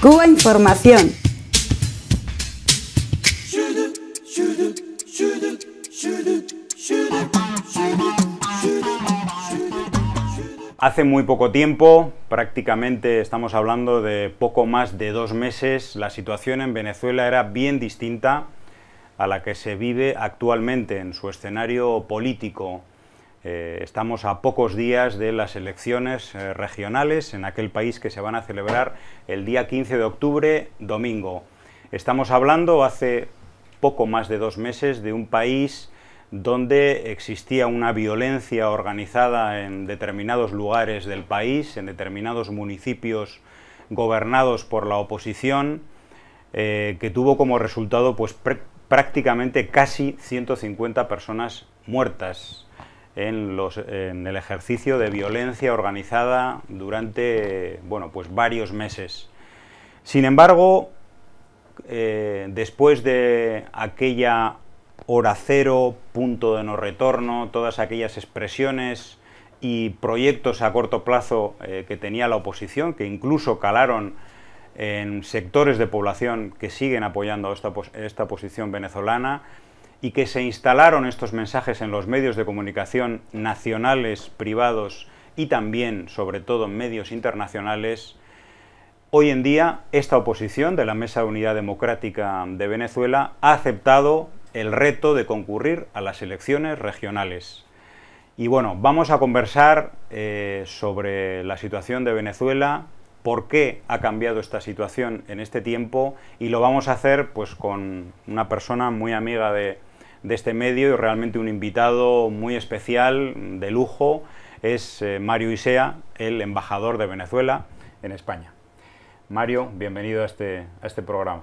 Cuba Información. Hace muy poco tiempo, prácticamente estamos hablando de poco más de dos meses, la situación en Venezuela era bien distinta a la que se vive actualmente en su escenario político. Eh, estamos a pocos días de las elecciones eh, regionales en aquel país que se van a celebrar el día 15 de octubre, domingo. Estamos hablando hace poco más de dos meses de un país donde existía una violencia organizada en determinados lugares del país, en determinados municipios gobernados por la oposición, eh, que tuvo como resultado pues, prácticamente casi 150 personas muertas, en, los, en el ejercicio de violencia organizada durante bueno, pues varios meses. Sin embargo, eh, después de aquella hora cero, punto de no retorno, todas aquellas expresiones y proyectos a corto plazo eh, que tenía la oposición, que incluso calaron en sectores de población que siguen apoyando esta, esta posición venezolana, y que se instalaron estos mensajes en los medios de comunicación nacionales, privados y también, sobre todo, en medios internacionales, hoy en día esta oposición de la Mesa de Unidad Democrática de Venezuela ha aceptado el reto de concurrir a las elecciones regionales. Y bueno, vamos a conversar eh, sobre la situación de Venezuela, por qué ha cambiado esta situación en este tiempo y lo vamos a hacer pues con una persona muy amiga de, de este medio y realmente un invitado muy especial, de lujo, es eh, Mario Isea, el embajador de Venezuela en España. Mario, bienvenido este, a este, programa.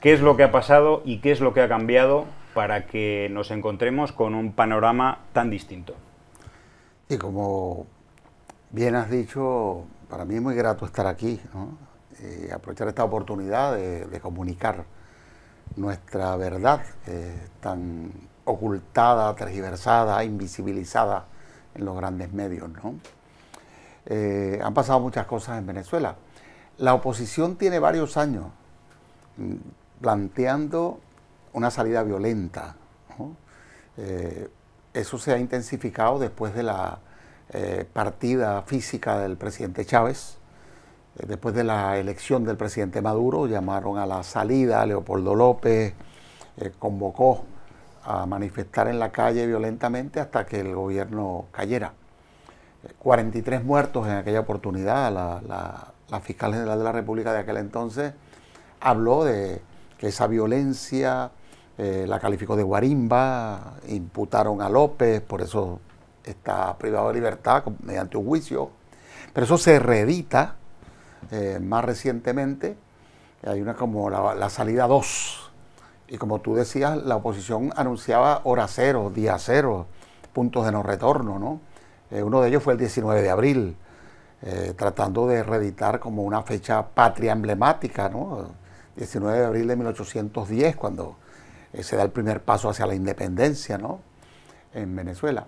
¿Qué es lo que ha pasado y qué es lo que ha cambiado para que nos encontremos con un panorama tan distinto? Y como bien has dicho, para mí es muy grato estar aquí, y eh, aprovechar esta oportunidad de comunicar nuestra verdad eh, tan ocultada, tergiversada, invisibilizada en los grandes medios. ¿no? Eh, han pasado muchas cosas en Venezuela. La oposición tiene varios años mm, planteando una salida violenta. Eh, eso se ha intensificado después de la partida física del presidente Chávez eh, después de la elección del presidente Maduro, llamaron a la salida, Leopoldo López eh, convocó a manifestar en la calle violentamente hasta que el gobierno cayera. 43 eh, muertos en aquella oportunidad, la, fiscal general de la República de aquel entonces habló de que esa violencia la calificó de guarimba, imputaron a López, por eso está privado de libertad mediante un juicio, pero eso se reedita eh, más recientemente, hay una como la, salida 2. Y como tú decías, la oposición anunciaba hora cero, día cero, puntos de no retorno, ¿no? Eh, uno de ellos fue el 19 de abril, eh, tratando de reeditar como una fecha patria emblemática, ¿no? 19 de abril de 1810, cuando se da el primer paso hacia la independencia, ¿no? En Venezuela.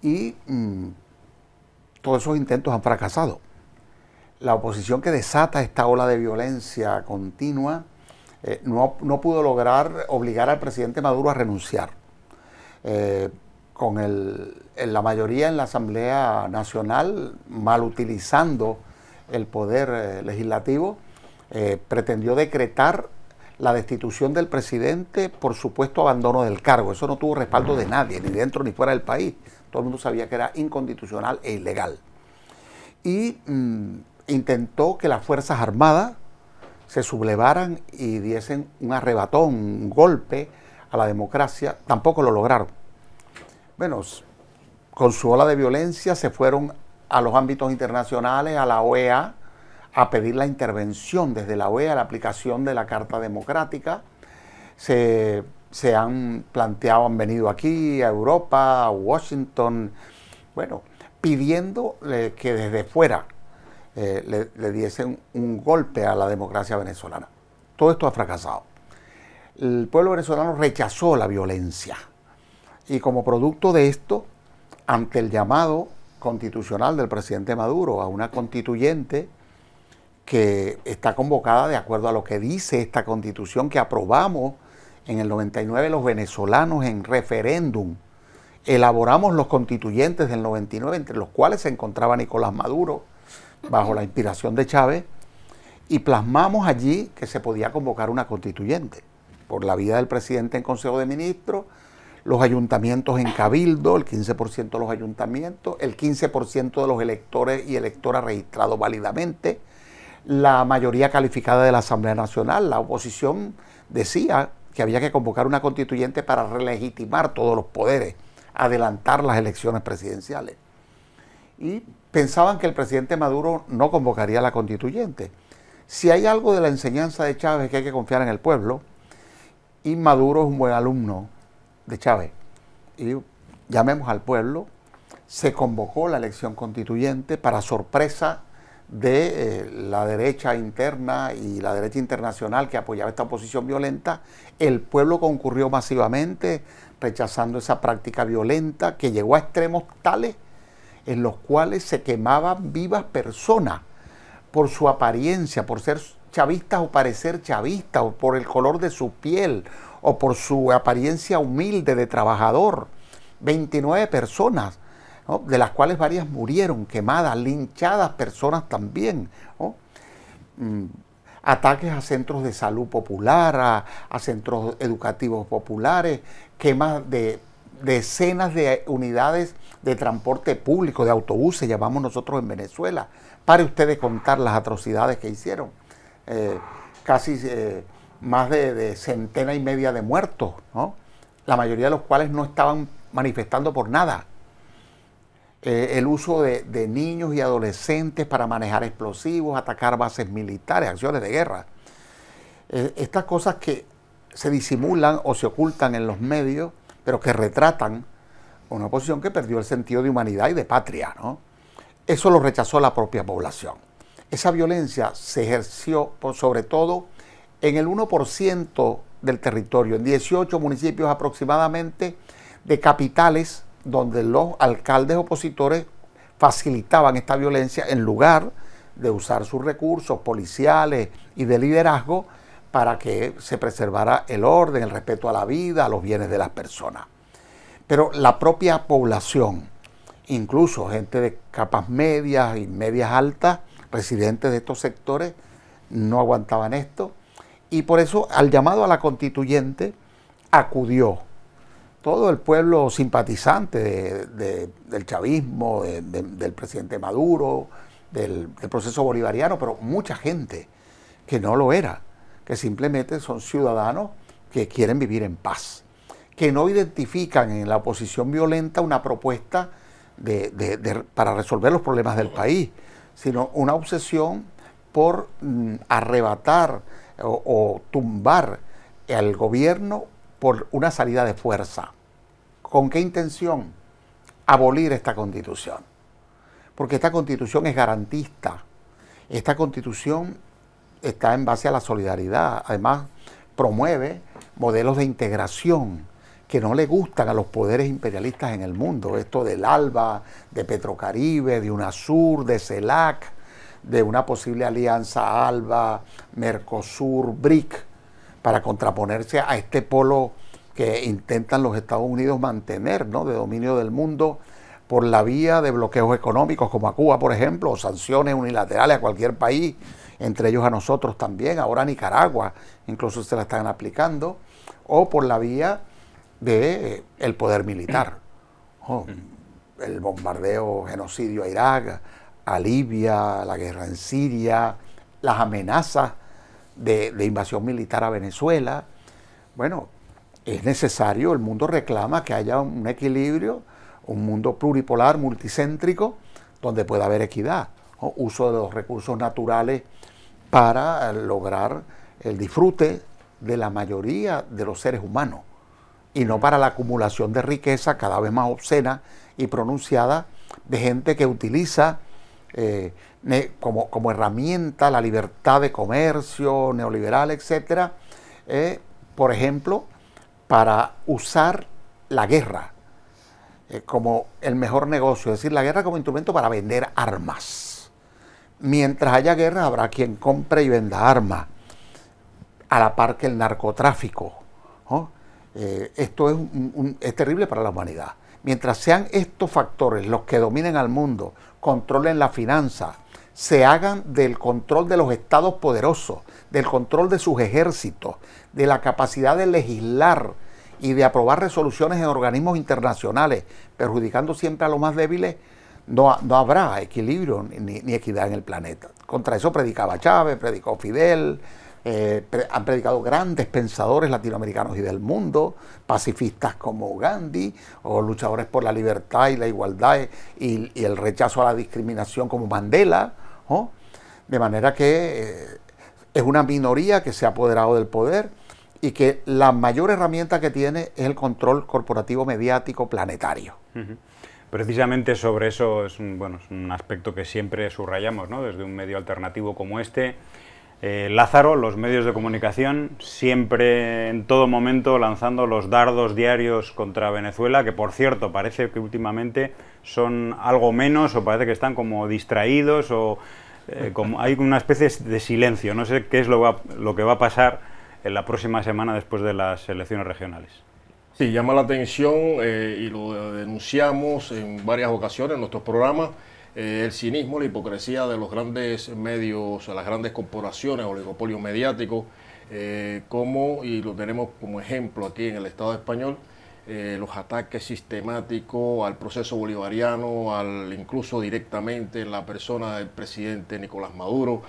Y mm, todos esos intentos han fracasado la oposición que desata esta ola de violencia continua eh, no, no, pudo lograr obligar al presidente Maduro a renunciar. Eh, con la mayoría en la Asamblea Nacional, mal utilizando el poder eh, legislativo, pretendió decretar la destitución del presidente por supuesto abandono del cargo. Eso no tuvo respaldo de nadie, ni dentro ni fuera del país. Todo el mundo sabía que era inconstitucional e ilegal. Y mm, intentó que las Fuerzas Armadas se sublevaran y diesen un arrebatón, un golpe a la democracia, tampoco lo lograron. Bueno, con su ola de violencia se fueron a los ámbitos internacionales, a la OEA, a pedir la intervención desde la OEA, la aplicación de la Carta Democrática. Se, han planteado, han venido aquí, a Europa, a Washington, bueno, pidiendo eh, que desde fuera eh, le, le, diesen un golpe a la democracia venezolana. Todo esto ha fracasado. El pueblo venezolano rechazó la violencia y como producto de esto, ante el llamado constitucional del presidente Maduro a una constituyente que está convocada de acuerdo a lo que dice esta constitución que aprobamos en el 99 los venezolanos en referéndum, elaboramos los constituyentes del 99, entre los cuales se encontraba Nicolás Maduro, bajo la inspiración de Chávez, y plasmamos allí que se podía convocar una constituyente por la vida del presidente en Consejo de Ministros, los ayuntamientos en Cabildo, el 15% de los ayuntamientos, el 15% de los electores y electoras registrados válidamente, la mayoría calificada de la Asamblea Nacional, la oposición decía que había que convocar una constituyente para relegitimar todos los poderes, adelantar las elecciones presidenciales y pensaban que el presidente Maduro no convocaría a la constituyente. Si hay algo de la enseñanza de Chávez que hay que confiar en el pueblo, y Maduro es un buen alumno de Chávez, y llamemos al pueblo, se convocó la elección constituyente para sorpresa de eh, la derecha interna y la derecha internacional que apoyaba esta oposición violenta, el pueblo concurrió masivamente rechazando esa práctica violenta que llegó a extremos tales en los cuales se quemaban vivas personas por su apariencia, por ser chavistas o parecer chavistas, o por el color de su piel, o por su apariencia humilde de trabajador. 29 personas, de las cuales varias murieron, quemadas, linchadas personas también. Mm, ataques a centros de salud popular, a centros educativos populares, quemas de decenas de unidades de transporte público, de autobuses, llamamos nosotros en Venezuela, para ustedes contar las atrocidades que hicieron. Eh, casi eh, más de, centena y media de muertos, la mayoría de los cuales no estaban manifestando por nada. Eh, el uso de, niños y adolescentes para manejar explosivos, atacar bases militares, acciones de guerra. estas cosas que se disimulan o se ocultan en los medios pero que retratan una oposición que perdió el sentido de humanidad y de patria, Eso lo rechazó la propia población. Esa violencia se ejerció sobre todo en el 1% del territorio, en 18 municipios aproximadamente de capitales donde los alcaldes opositores facilitaban esta violencia en lugar de usar sus recursos policiales y de liderazgo para que se preservara el orden, el respeto a la vida, a los bienes de las personas. Pero la propia población, incluso gente de capas medias y medias altas, residentes de estos sectores, no aguantaban esto. Y por eso al llamado a la constituyente acudió todo el pueblo simpatizante del chavismo, del presidente Maduro, del proceso bolivariano, pero mucha gente que no lo era que simplemente son ciudadanos que quieren vivir en paz, que no identifican en la oposición violenta una propuesta para resolver los problemas del país, sino una obsesión por mm, arrebatar eh, o, o tumbar al gobierno por una salida de fuerza. ¿Con qué intención? Abolir esta constitución. Porque esta constitución es garantista. Esta constitución está en base a la solidaridad. Además, promueve modelos de integración que no le gustan a los poderes imperialistas en el mundo. Esto del ALBA, de Petrocaribe, de UNASUR, de CELAC, de una posible alianza ALBA, Mercosur, BRIC, para contraponerse a este polo que intentan los Estados Unidos mantener, ¿no? De dominio del mundo por la vía de bloqueos económicos, como a Cuba, por ejemplo, o sanciones unilaterales a cualquier país entre ellos a nosotros también, ahora a Nicaragua incluso se la están aplicando, o por la vía del eh, poder militar. Oh, el bombardeo, genocidio a Irak, a Libia, la guerra en Siria, las amenazas de, invasión militar a Venezuela. Bueno, es necesario, el mundo reclama que haya un equilibrio, un mundo pluripolar, multicéntrico, donde pueda haber equidad, oh, uso de los recursos naturales para lograr el disfrute de la mayoría de los seres humanos y no para la acumulación de riqueza cada vez más obscena y pronunciada de gente que utiliza eh, como, herramienta la libertad de comercio neoliberal, etcétera, eh, por ejemplo, para usar la guerra eh, como el mejor negocio, es decir, la guerra como instrumento para vender armas mientras haya guerra habrá quien compre y venda armas, a la par que el narcotráfico. Eh, esto es, es terrible para la humanidad. Mientras sean estos factores los que dominen al mundo, controlen la finanza, se hagan del control de los estados poderosos, del control de sus ejércitos, de la capacidad de legislar y de aprobar resoluciones en organismos internacionales, perjudicando siempre a los más débiles, no, no habrá equilibrio ni, equidad en el planeta. Contra eso predicaba Chávez, predicó Fidel, eh, han predicado grandes pensadores latinoamericanos y del mundo, pacifistas como Gandhi, o luchadores por la libertad y la igualdad y, el rechazo a la discriminación como Mandela. De manera que eh, es una minoría que se ha apoderado del poder y que la mayor herramienta que tiene es el control corporativo mediático planetario. Precisamente sobre eso es un, bueno, es un aspecto que siempre subrayamos, ¿no? desde un medio alternativo como este. Eh, Lázaro, los medios de comunicación, siempre en todo momento lanzando los dardos diarios contra Venezuela, que por cierto parece que últimamente son algo menos o parece que están como distraídos o eh, como hay una especie de silencio. No sé qué es lo, lo que va a pasar en la próxima semana después de las elecciones regionales. Sí, llama la atención eh, y lo denunciamos en varias ocasiones en nuestros programas, eh, el cinismo, la hipocresía de los grandes medios, las grandes corporaciones, oligopolio mediático, mediático eh, como, y lo tenemos como ejemplo aquí en el Estado español, los ataques sistemáticos al proceso bolivariano, al incluso directamente en la persona del presidente Nicolás Maduro.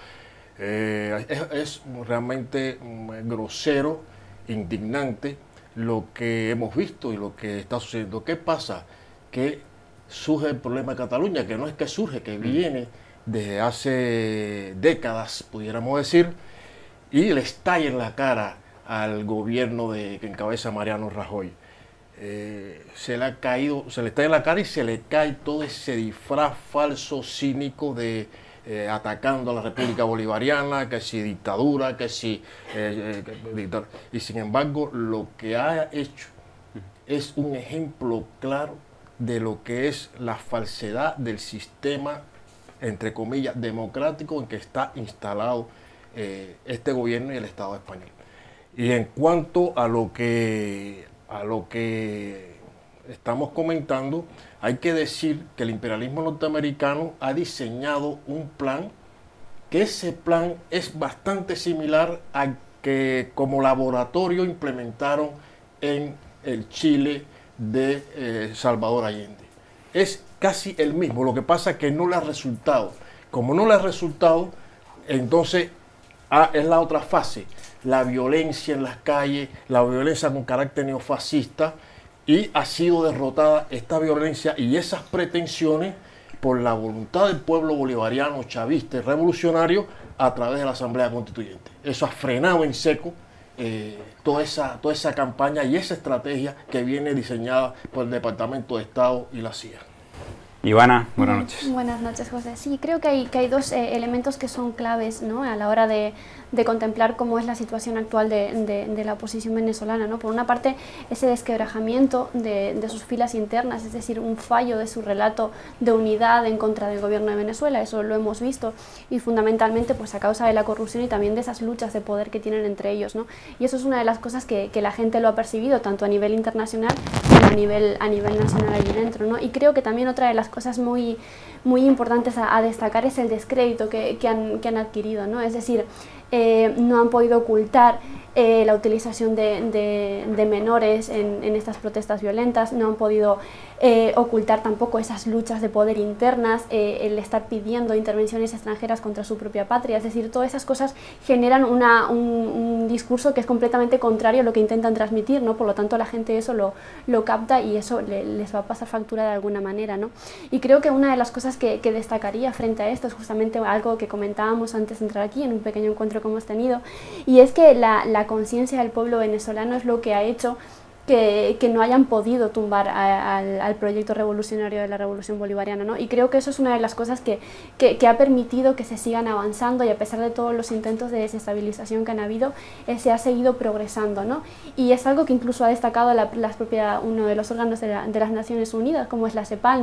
es realmente mm, grosero, indignante lo que hemos visto y lo que está sucediendo. ¿Qué pasa? Que surge el problema de Cataluña, que no es que surge, que mm. viene desde hace décadas, pudiéramos decir, y le está en la cara al gobierno de, que encabeza Mariano Rajoy. Eh, se le ha caído, se le está en la cara y se le cae todo ese disfraz falso, cínico de eh, atacando a la República Bolivariana, que si dictadura, que si... dictadura. Eh, eh, y sin embargo, lo que ha hecho es un ejemplo claro de lo que es la falsedad del sistema, entre comillas, democrático en que está instalado este gobierno y el Estado español. Y en cuanto a lo que, a lo que estamos comentando, hay que decir que el imperialismo norteamericano ha diseñado un plan, que ese plan es bastante similar al que como laboratorio implementaron en el Chile de eh, Salvador Allende. Es casi el mismo, lo que pasa es que no le ha resultado. Como no le ha resultado, entonces ah, es la otra fase, la violencia en las calles, la violencia con carácter neofascista, y ha sido derrotada esta violencia y esas pretensiones por la voluntad del pueblo bolivariano, chavista y revolucionario a través de la Asamblea Constituyente. Eso ha frenado en seco eh, toda, esa, toda esa campaña y esa estrategia que viene diseñada por el Departamento de Estado y la CIA. Ivana, buenas noches. Buenas noches, José. Sí, creo que hay, que hay dos eh, elementos que son claves ¿no? a la hora de, contemplar cómo es la situación actual de, la oposición venezolana. ¿no? Por una parte, ese desquebrajamiento de, sus filas internas, es decir, un fallo de su relato de unidad en contra del gobierno de Venezuela, eso lo hemos visto, y fundamentalmente pues, a causa de la corrupción y también de esas luchas de poder que tienen entre ellos. ¿no? Y eso es una de las cosas que, que la gente lo ha percibido, tanto a nivel internacional nivel, a nivel nacional allí dentro. ¿no? Y creo que también otra de las cosas muy, muy importantes a, destacar es el descrédito que, han, adquirido. ¿no? Es decir, eh, no han podido ocultar eh, la utilización de, menores en, en, estas protestas violentas, no han podido eh, ocultar tampoco esas luchas de poder internas, eh, el estar pidiendo intervenciones extranjeras contra su propia patria, es decir, todas esas cosas generan un, discurso que es completamente contrario a lo que intentan transmitir, ¿no? por lo tanto la gente eso lo, lo capta y eso les va a pasar factura de alguna manera. Y creo que una de las cosas que, destacaría frente a esto es justamente algo que comentábamos antes de entrar aquí en un pequeño encuentro que hemos tenido, y es que la, la conciencia del pueblo venezolano es lo que ha hecho que, no hayan podido tumbar al, proyecto revolucionario de la Revolución Bolivariana. ¿no? Y creo que eso es una de las cosas que, ha permitido que se sigan avanzando y a pesar de todos los intentos de desestabilización que han habido, eh, se ha seguido progresando. ¿no? Y es algo que incluso ha destacado la, uno de los órganos de, de, las Naciones Unidas, como es la CEPAL.